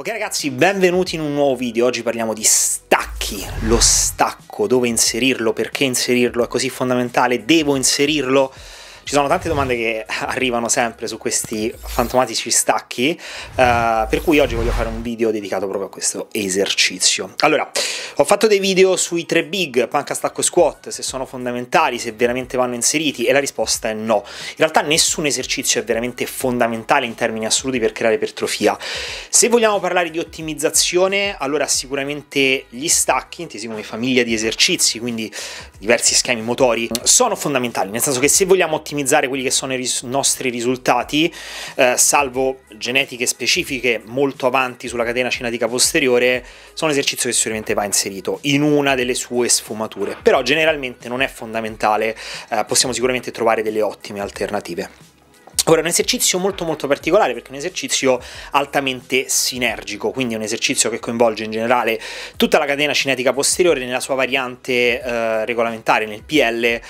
Ok ragazzi, benvenuti in un nuovo video, oggi parliamo di stacchi, lo stacco, dove inserirlo, perché inserirlo, è così fondamentale, devo inserirlo? Ci sono tante domande che arrivano sempre su questi fantomatici stacchi, eh, per cui oggi voglio fare un video dedicato proprio a questo esercizio. Allora, ho fatto dei video sui tre big, panca, stacco e squat, se sono fondamentali, se veramente vanno inseriti, e la risposta è no. In realtà nessun esercizio è veramente fondamentale in termini assoluti per creare ipertrofia. Se vogliamo parlare di ottimizzazione, allora sicuramente gli stacchi, intesi come famiglia di esercizi, quindi diversi schemi motori, sono fondamentali, nel senso che se vogliamo ottimizzare ottimizzare quelli che sono i ris nostri risultati, eh, salvo genetiche specifiche molto avanti sulla catena cinetica posteriore, sono un esercizio che sicuramente va inserito in una delle sue sfumature, però generalmente non è fondamentale, eh, possiamo sicuramente trovare delle ottime alternative. Ora è un esercizio molto molto particolare perché è un esercizio altamente sinergico, quindi è un esercizio che coinvolge in generale tutta la catena cinetica posteriore nella sua variante eh, regolamentare nel PL, eh,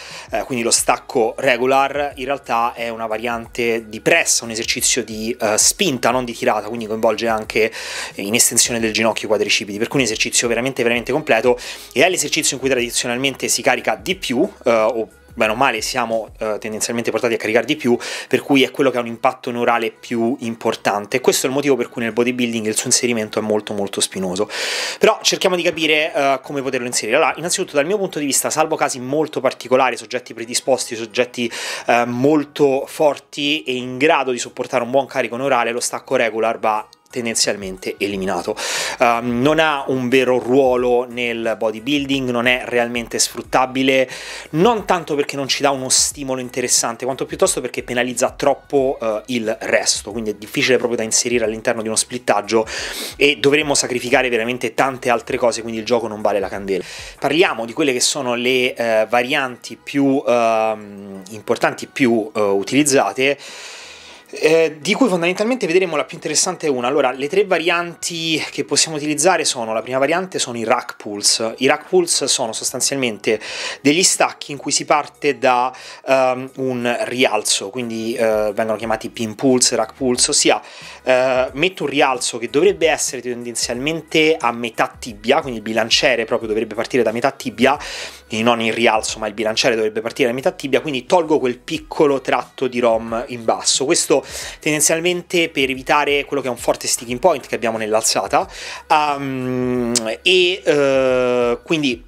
quindi lo stacco regular in realtà è una variante di pressa, un esercizio di eh, spinta, non di tirata, quindi coinvolge anche in estensione del ginocchio i quadricipiti, per cui un esercizio veramente veramente completo ed è l'esercizio in cui tradizionalmente si carica di più eh, o bene o male siamo eh, tendenzialmente portati a caricare di più, per cui è quello che ha un impatto neurale più importante. Questo è il motivo per cui nel bodybuilding il suo inserimento è molto molto spinoso. Però cerchiamo di capire eh, come poterlo inserire. Allora, innanzitutto dal mio punto di vista, salvo casi molto particolari, soggetti predisposti, soggetti eh, molto forti e in grado di sopportare un buon carico neurale, lo stacco regular va tendenzialmente eliminato. Uh, non ha un vero ruolo nel bodybuilding, non è realmente sfruttabile, non tanto perché non ci dà uno stimolo interessante, quanto piuttosto perché penalizza troppo uh, il resto, quindi è difficile proprio da inserire all'interno di uno splittaggio e dovremmo sacrificare veramente tante altre cose, quindi il gioco non vale la candela. Parliamo di quelle che sono le uh, varianti più ehm, importanti, più eh, utilizzate. Eh, di cui fondamentalmente vedremo la più interessante una. Allora, le tre varianti che possiamo utilizzare sono, la prima variante sono i rack pulls. I rack pulls sono sostanzialmente degli stacchi in cui si parte da um, un rialzo, quindi uh, vengono chiamati pin pulls, rack pulls, ossia uh, metto un rialzo che dovrebbe essere tendenzialmente a metà tibia, quindi il bilanciere proprio dovrebbe partire da metà tibia, quindi non il rialzo ma il bilanciere dovrebbe partire da metà tibia, quindi tolgo quel piccolo tratto di ROM in basso. Questo tendenzialmente per evitare quello che è un forte sticking point che abbiamo nell'alzata um, e uh, quindi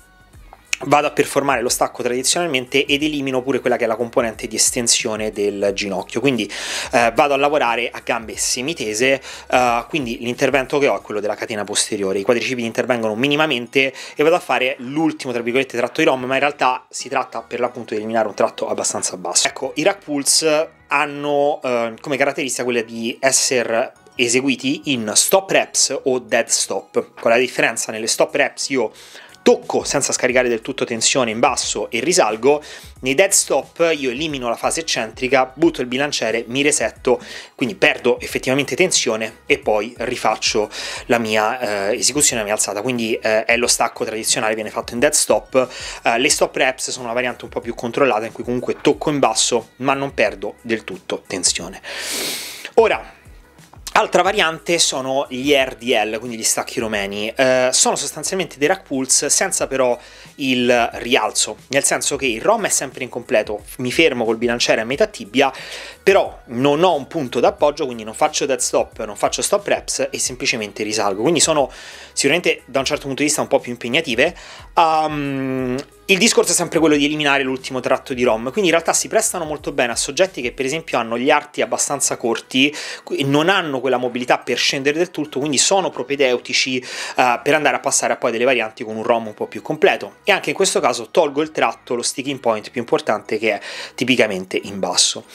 vado a performare lo stacco tradizionalmente ed elimino pure quella che è la componente di estensione del ginocchio quindi eh, vado a lavorare a gambe semitese eh, quindi l'intervento che ho è quello della catena posteriore i quadricipiti intervengono minimamente e vado a fare l'ultimo tra virgolette tratto di ROM ma in realtà si tratta per l'appunto di eliminare un tratto abbastanza basso ecco i rack pulls hanno eh, come caratteristica quella di essere eseguiti in stop reps o dead stop con la differenza nelle stop reps io tocco senza scaricare del tutto tensione in basso e risalgo, nei dead stop io elimino la fase eccentrica, butto il bilanciere, mi resetto, quindi perdo effettivamente tensione e poi rifaccio la mia eh, esecuzione, la mia alzata, quindi eh, è lo stacco tradizionale, viene fatto in dead stop, eh, le stop reps sono una variante un po' più controllata in cui comunque tocco in basso ma non perdo del tutto tensione. Ora, Altra variante sono gli RDL, quindi gli stacchi romeni. Eh, sono sostanzialmente dei rack pulls senza però il rialzo, nel senso che il ROM è sempre incompleto, mi fermo col bilanciere a metà tibia, però non ho un punto d'appoggio, quindi non faccio dead stop, non faccio stop reps e semplicemente risalgo. Quindi sono sicuramente da un certo punto di vista un po' più impegnative. Um, il discorso è sempre quello di eliminare l'ultimo tratto di ROM, quindi in realtà si prestano molto bene a soggetti che per esempio hanno gli arti abbastanza corti e non hanno quella mobilità per scendere del tutto, quindi sono propedeutici uh, per andare a passare a poi delle varianti con un ROM un po' più completo. E anche in questo caso tolgo il tratto, lo sticking point più importante che è tipicamente in basso.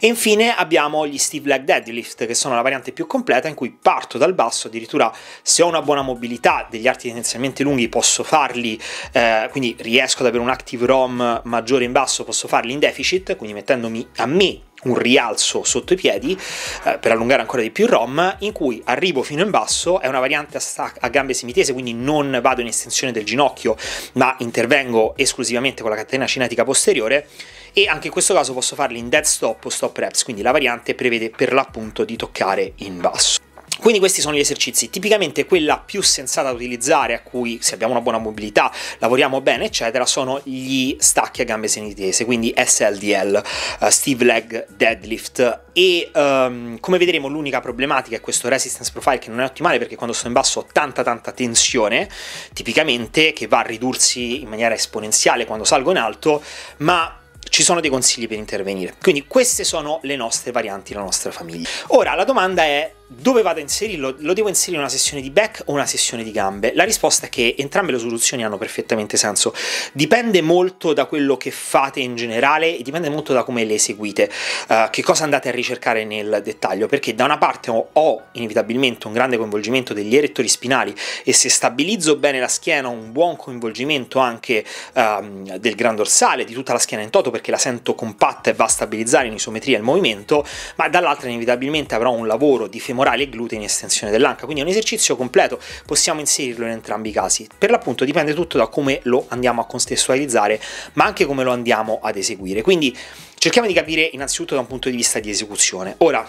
E infine abbiamo gli Steve Leg Deadlift, che sono la variante più completa in cui parto dal basso, addirittura se ho una buona mobilità degli arti tendenzialmente lunghi posso farli, eh, quindi riesco ad avere un active ROM maggiore in basso posso farli in deficit, quindi mettendomi a me un rialzo sotto i piedi eh, per allungare ancora di più il ROM in cui arrivo fino in basso è una variante a, sta- a gambe semitese quindi non vado in estensione del ginocchio ma intervengo esclusivamente con la catena cinetica posteriore e anche in questo caso posso farli in dead stop o stop reps quindi la variante prevede per l'appunto di toccare in basso quindi questi sono gli esercizi. Tipicamente quella più sensata da utilizzare, a cui se abbiamo una buona mobilità, lavoriamo bene, eccetera, sono gli stacchi a gambe senitese, quindi SLDL, uh, eh, Steve Leg Deadlift. E um, come vedremo l'unica problematica è questo resistance profile che non è ottimale perché quando sono in basso ho tanta tanta tensione, tipicamente che va a ridursi in maniera esponenziale quando salgo in alto, ma ci sono dei consigli per intervenire. Quindi queste sono le nostre varianti, la nostra famiglia. Ora la domanda è dove vado a inserirlo? Lo devo inserire in una sessione di back o una sessione di gambe? La risposta è che entrambe le soluzioni hanno perfettamente senso. Dipende molto da quello che fate in generale e dipende molto da come le eseguite, uh, che cosa andate a ricercare nel dettaglio, perché da una parte ho, ho inevitabilmente un grande coinvolgimento degli erettori spinali e se stabilizzo bene la schiena un buon coinvolgimento anche uh, del gran dorsale, di tutta la schiena in toto perché la sento compatta e va a stabilizzare in isometria il movimento, ma dall'altra inevitabilmente avrò un lavoro di femorale morali e in estensione dell'anca, quindi è un esercizio completo, possiamo inserirlo in entrambi i casi. Per l'appunto dipende tutto da come lo andiamo a contestualizzare, ma anche come lo andiamo ad eseguire. Quindi cerchiamo di capire innanzitutto da un punto di vista di esecuzione. Ora,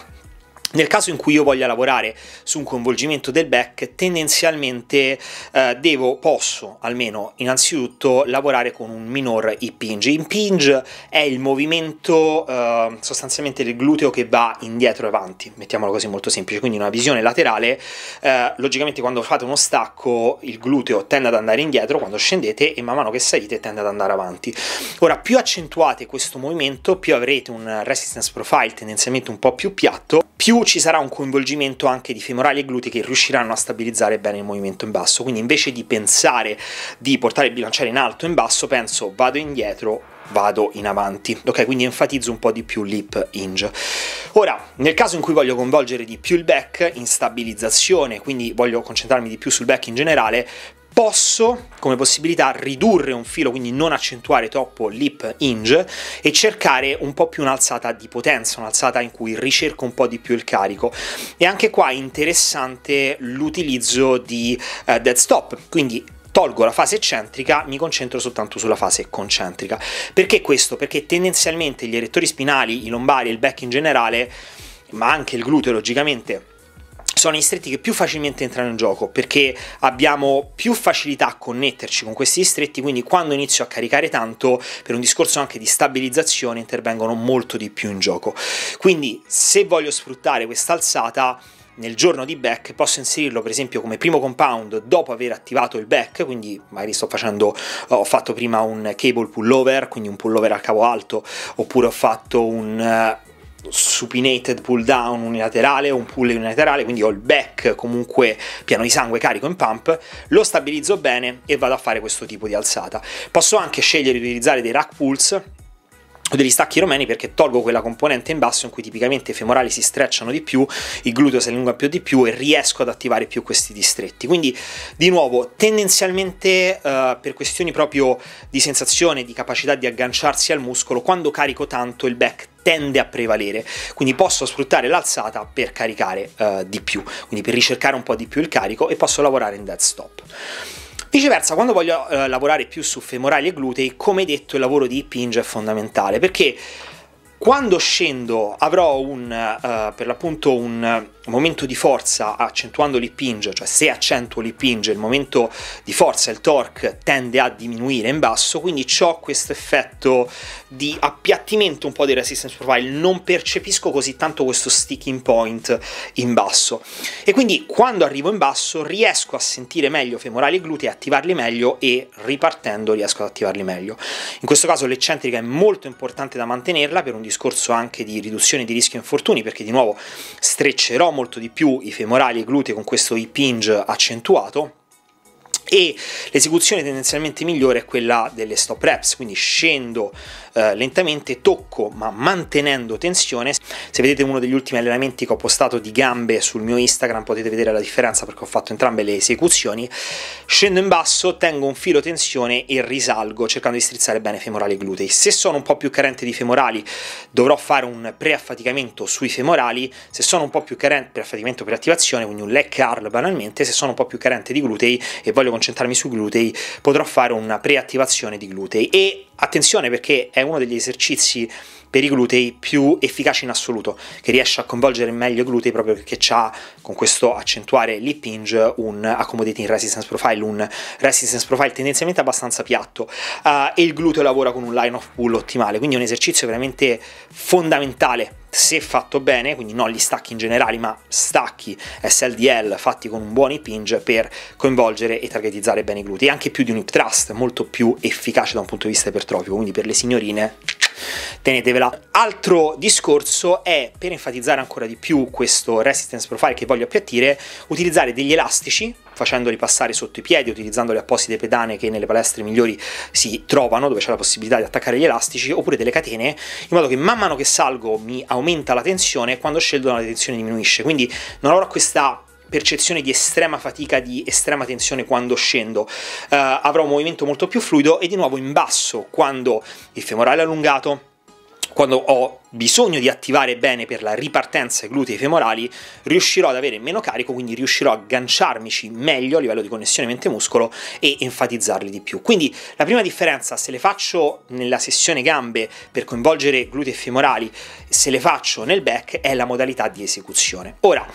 nel caso in cui io voglia lavorare su un coinvolgimento del back, tendenzialmente eh, devo, posso almeno innanzitutto lavorare con un minor impinge. Impinge è il movimento eh, sostanzialmente del gluteo che va indietro e avanti, mettiamolo così molto semplice, quindi una visione laterale. Eh, logicamente quando fate uno stacco il gluteo tende ad andare indietro quando scendete e man mano che salite tende ad andare avanti. Ora, più accentuate questo movimento, più avrete un resistance profile tendenzialmente un po' più piatto, più ci sarà un coinvolgimento anche di femorali e glutei che riusciranno a stabilizzare bene il movimento in basso, quindi invece di pensare di portare il bilanciere in alto e in basso, penso vado indietro vado in avanti. Ok, quindi enfatizzo un po' di più l'hip hinge. Ora, nel caso in cui voglio coinvolgere di più il back in stabilizzazione, quindi voglio concentrarmi di più sul back in generale, posso come possibilità ridurre un filo, quindi non accentuare troppo l'hip hinge e cercare un po' più un'alzata di potenza, un'alzata in cui ricerco un po' di più il carico. E anche qua è interessante l'utilizzo di eh, dead stop, quindi tolgo la fase eccentrica, mi concentro soltanto sulla fase concentrica. Perché questo? Perché tendenzialmente gli erettori spinali, i lombari il back in generale, ma anche il gluteo logicamente sono i stretti che più facilmente entrano in gioco perché abbiamo più facilità a connetterci con questi stretti, quindi quando inizio a caricare tanto, per un discorso anche di stabilizzazione, intervengono molto di più in gioco. Quindi se voglio sfruttare questa alzata nel giorno di back posso inserirlo per esempio come primo compound dopo aver attivato il back quindi magari sto facendo ho fatto prima un cable pullover quindi un pullover a cavo alto oppure ho fatto un eh, supinated pull down unilaterale o un pull unilaterale, quindi ho il back comunque pieno di sangue carico in pump, lo stabilizzo bene e vado a fare questo tipo di alzata. Posso anche scegliere di utilizzare dei rack pulls o degli stacchi romeni perché tolgo quella componente in basso in cui tipicamente i femorali si strecciano di più, il gluteo si allunga più di più e riesco ad attivare più questi distretti. Quindi di nuovo tendenzialmente eh, per questioni proprio di sensazione, di capacità di agganciarsi al muscolo, quando carico tanto il back tende a prevalere, quindi posso sfruttare l'alzata per caricare eh, di più, quindi per ricercare un po' di più il carico e posso lavorare in dead stop. Viceversa, quando voglio eh, lavorare più su femorali e glutei, come detto il lavoro di hinge è fondamentale perché quando scendo avrò un, eh, per l'appunto un momento di forza accentuando lip cioè se accentuo lip il momento di forza, il torque tende a diminuire in basso, quindi ho questo effetto di appiattimento un po' di resistance profile, non percepisco così tanto questo sticking point in basso. E quindi quando arrivo in basso riesco a sentire meglio femorali e glutei, attivarli meglio e ripartendo riesco ad attivarli meglio. In questo caso l'eccentrica è molto importante da mantenerla per un discorso anche di riduzione di rischio infortuni, perché di nuovo streccerò molto di più i femorali e i glutei con questo hip hinge accentuato e l'esecuzione tendenzialmente migliore è quella delle stop reps, quindi scendo eh, lentamente, tocco ma mantenendo tensione. Se vedete uno degli ultimi allenamenti che ho postato di gambe sul mio Instagram potete vedere la differenza perché ho fatto entrambe le esecuzioni. Scendo in basso, tengo un filo tensione e risalgo cercando di strizzare bene femorali e glutei. Se sono un po' più carente di femorali dovrò fare un preaffaticamento sui femorali, se sono un po' più carente, preaffaticamento per attivazione, quindi un leg curl banalmente, se sono un po' più carente di glutei e voglio concentrarmi sui glutei, potrò fare una preattivazione di glutei e Attenzione perché è uno degli esercizi per i glutei più efficaci in assoluto, che riesce a coinvolgere meglio i glutei proprio perché ha con questo accentuare lip hinge un accommodating resistance profile, un resistance profile tendenzialmente abbastanza piatto uh, e il gluteo lavora con un line of pull ottimale, quindi è un esercizio veramente fondamentale se fatto bene, quindi non gli stacchi in generale, ma stacchi SLDL fatti con un buon hip hinge per coinvolgere e targetizzare bene i glutei, anche più di un hip thrust, molto più efficace da un punto di vista ipertrofico, quindi per le signorine tenetevela. Altro discorso è, per enfatizzare ancora di più questo resistance profile che voglio appiattire, utilizzare degli elastici facendoli passare sotto i piedi, utilizzando le apposite pedane che nelle palestre migliori si trovano, dove c'è la possibilità di attaccare gli elastici, oppure delle catene, in modo che man mano che salgo mi aumenta la tensione, quando scelgo la tensione diminuisce. Quindi non avrò questa percezione di estrema fatica, di estrema tensione quando scendo, uh, avrò un movimento molto più fluido e di nuovo in basso quando il femorale è allungato, quando ho bisogno di attivare bene per la ripartenza i glutei femorali, riuscirò ad avere meno carico, quindi riuscirò a agganciarmici meglio a livello di connessione mente-muscolo e enfatizzarli di più. Quindi la prima differenza, se le faccio nella sessione gambe per coinvolgere glutei femorali, se le faccio nel back, è la modalità di esecuzione. Ora,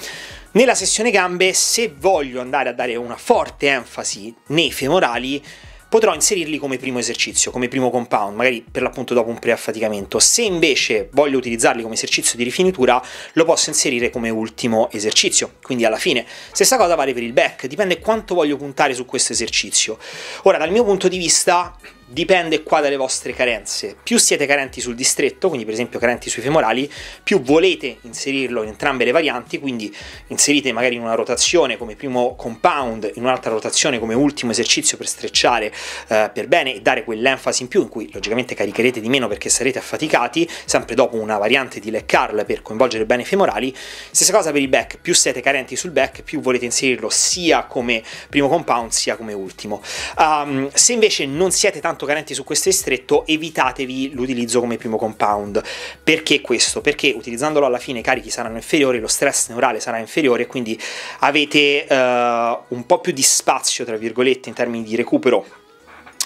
nella sessione gambe, se voglio andare a dare una forte enfasi nei femorali, potrò inserirli come primo esercizio, come primo compound, magari per l'appunto dopo un preaffaticamento. Se invece voglio utilizzarli come esercizio di rifinitura, lo posso inserire come ultimo esercizio, quindi alla fine. Stessa cosa vale per il back, dipende quanto voglio puntare su questo esercizio. Ora, dal mio punto di vista, dipende qua dalle vostre carenze. Più siete carenti sul distretto, quindi per esempio carenti sui femorali, più volete inserirlo in entrambe le varianti, quindi inserite magari in una rotazione come primo compound, in un'altra rotazione come ultimo esercizio per strecciare eh, per bene e dare quell'enfasi in più in cui logicamente caricherete di meno perché sarete affaticati, sempre dopo una variante di leg curl per coinvolgere bene i femorali. Stessa cosa per il back, più siete carenti sul back, più volete inserirlo sia come primo compound sia come ultimo. Um, se invece non siete tanto tanto carenti su questo estretto, evitatevi l'utilizzo come primo compound. Perché questo? Perché utilizzandolo alla fine i carichi saranno inferiori, lo stress neurale sarà inferiore, quindi avete uh, un po' più di spazio, tra virgolette, in termini di recupero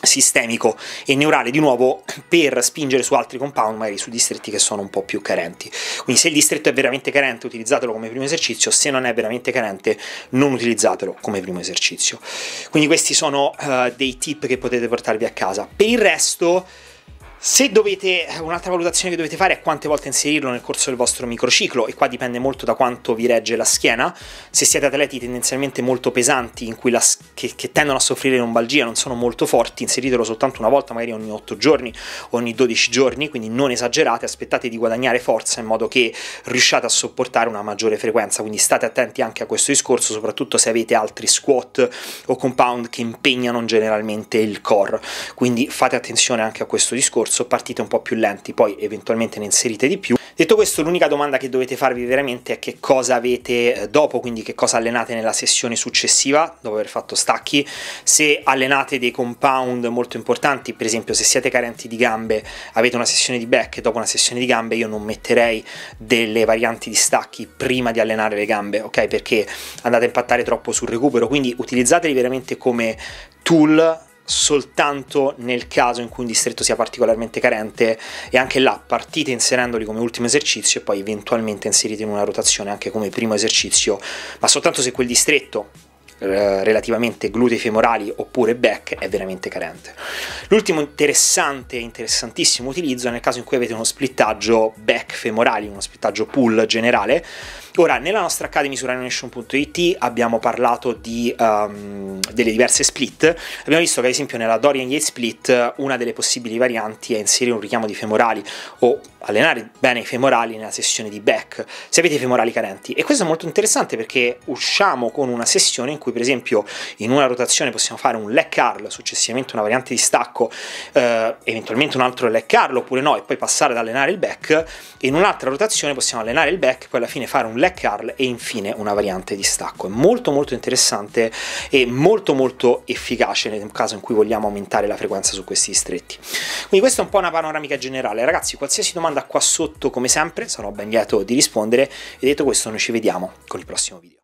sistemico e neurale di nuovo per spingere su altri compound, magari su distretti che sono un po' più carenti. Quindi se il distretto è veramente carente utilizzatelo come primo esercizio, se non è veramente carente non utilizzatelo come primo esercizio. Quindi questi sono uh, dei tip che potete portarvi a casa. Per il resto se dovete, un'altra valutazione che dovete fare è quante volte inserirlo nel corso del vostro microciclo, e qua dipende molto da quanto vi regge la schiena. Se siete atleti tendenzialmente molto pesanti, la, che, che, tendono a soffrire lombalgia, non sono molto forti, inseritelo soltanto una volta, magari ogni 8 giorni, ogni 12 giorni, quindi non esagerate, aspettate di guadagnare forza in modo che riusciate a sopportare una maggiore frequenza. Quindi state attenti anche a questo discorso, soprattutto se avete altri squat o compound che impegnano generalmente il core. Quindi fate attenzione anche a questo discorso percorso partite un po' più lenti, poi eventualmente ne inserite di più. Detto questo, l'unica domanda che dovete farvi veramente è che cosa avete eh, dopo, quindi che cosa allenate nella sessione successiva, dopo aver fatto stacchi, se allenate dei compound molto importanti, per esempio se siete carenti di gambe, avete una sessione di back dopo una sessione di gambe io non metterei delle varianti di stacchi prima di allenare le gambe, ok? Perché andate a impattare troppo sul recupero, quindi utilizzateli veramente come tool soltanto nel caso in cui un distretto sia particolarmente carente e anche là partite inserendoli come ultimo esercizio e poi eventualmente inserite in una rotazione anche come primo esercizio, ma soltanto se quel distretto eh, relativamente glutei femorali oppure back è veramente carente. L'ultimo interessante, interessantissimo utilizzo è nel caso in cui avete uno splittaggio back femorali, uno splittaggio pull generale. Ora, nella nostra Academy su RyanNation.it abbiamo parlato di, um, delle diverse split. Abbiamo visto che, ad esempio, nella Dorian Yates split, una delle possibili varianti è inserire un richiamo di femorali o allenare bene i femorali nella sessione di back, se avete i femorali carenti. E questo è molto interessante perché usciamo con una sessione in cui, per esempio, in una rotazione possiamo fare un leg curl, successivamente una variante di distacco, eh, eventualmente un altro leccarlo oppure no, e poi passare ad allenare il back, in un'altra rotazione possiamo allenare il back, poi alla fine fare un leg curl e infine una variante di stacco. È molto molto interessante e molto molto efficace nel caso in cui vogliamo aumentare la frequenza su questi stretti. Quindi questa è un po' una panoramica generale. Ragazzi, qualsiasi domanda qua sotto come sempre sarò ben lieto di rispondere e detto questo noi ci vediamo con il prossimo video.